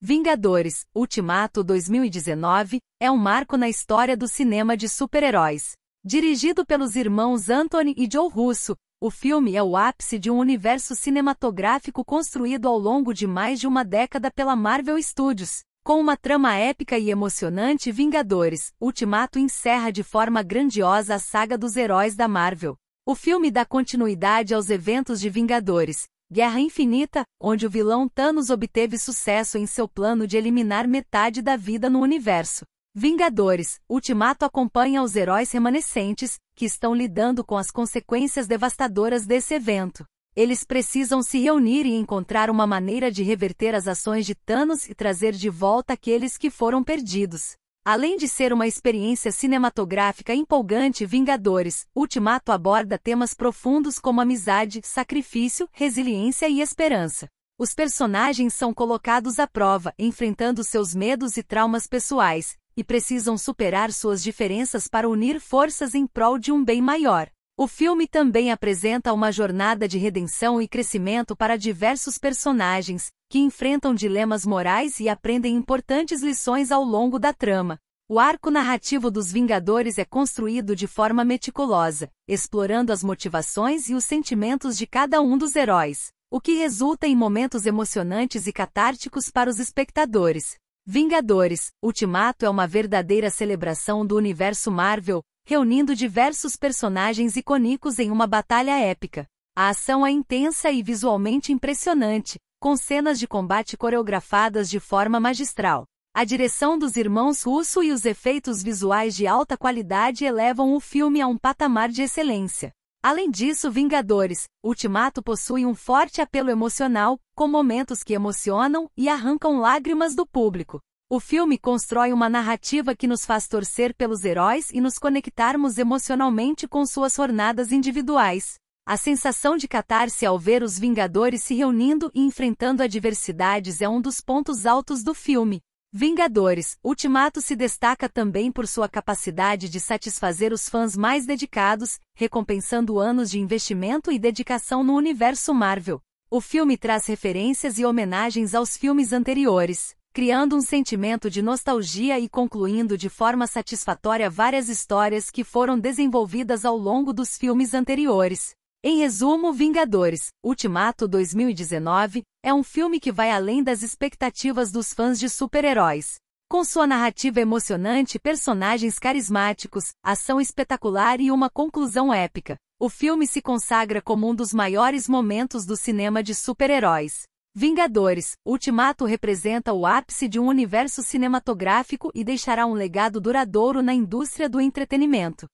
Vingadores, Ultimato 2019, é um marco na história do cinema de super-heróis. Dirigido pelos irmãos Anthony e Joe Russo, o filme é o ápice de um universo cinematográfico construído ao longo de mais de uma década pela Marvel Studios. Com uma trama épica e emocionante, Vingadores, Ultimato encerra de forma grandiosa a saga dos heróis da Marvel. O filme dá continuidade aos eventos de Vingadores, Guerra Infinita, onde o vilão Thanos obteve sucesso em seu plano de eliminar metade da vida no universo. Vingadores, Ultimato acompanha os heróis remanescentes, que estão lidando com as consequências devastadoras desse evento. Eles precisam se reunir e encontrar uma maneira de reverter as ações de Thanos e trazer de volta aqueles que foram perdidos. Além de ser uma experiência cinematográfica empolgante, Vingadores Ultimato aborda temas profundos como amizade, sacrifício, resiliência e esperança. Os personagens são colocados à prova, enfrentando seus medos e traumas pessoais, e precisam superar suas diferenças para unir forças em prol de um bem maior. O filme também apresenta uma jornada de redenção e crescimento para diversos personagens, que enfrentam dilemas morais e aprendem importantes lições ao longo da trama. O arco narrativo dos Vingadores é construído de forma meticulosa, explorando as motivações e os sentimentos de cada um dos heróis, o que resulta em momentos emocionantes e catárticos para os espectadores. Vingadores, Ultimato é uma verdadeira celebração do universo Marvel, reunindo diversos personagens icônicos em uma batalha épica. A ação é intensa e visualmente impressionante, com cenas de combate coreografadas de forma magistral. A direção dos irmãos Russo e os efeitos visuais de alta qualidade elevam o filme a um patamar de excelência. Além disso, Vingadores, Ultimato possui um forte apelo emocional, com momentos que emocionam e arrancam lágrimas do público. O filme constrói uma narrativa que nos faz torcer pelos heróis e nos conectarmos emocionalmente com suas jornadas individuais. A sensação de catarse ao ver os Vingadores se reunindo e enfrentando adversidades é um dos pontos altos do filme. Vingadores, Ultimato se destaca também por sua capacidade de satisfazer os fãs mais dedicados, recompensando anos de investimento e dedicação no universo Marvel. O filme traz referências e homenagens aos filmes anteriores, criando um sentimento de nostalgia e concluindo de forma satisfatória várias histórias que foram desenvolvidas ao longo dos filmes anteriores. Em resumo, Vingadores: Ultimato 2019 é um filme que vai além das expectativas dos fãs de super-heróis. Com sua narrativa emocionante, personagens carismáticos, ação espetacular e uma conclusão épica, o filme se consagra como um dos maiores momentos do cinema de super-heróis. Vingadores: Ultimato representa o ápice de um universo cinematográfico e deixará um legado duradouro na indústria do entretenimento.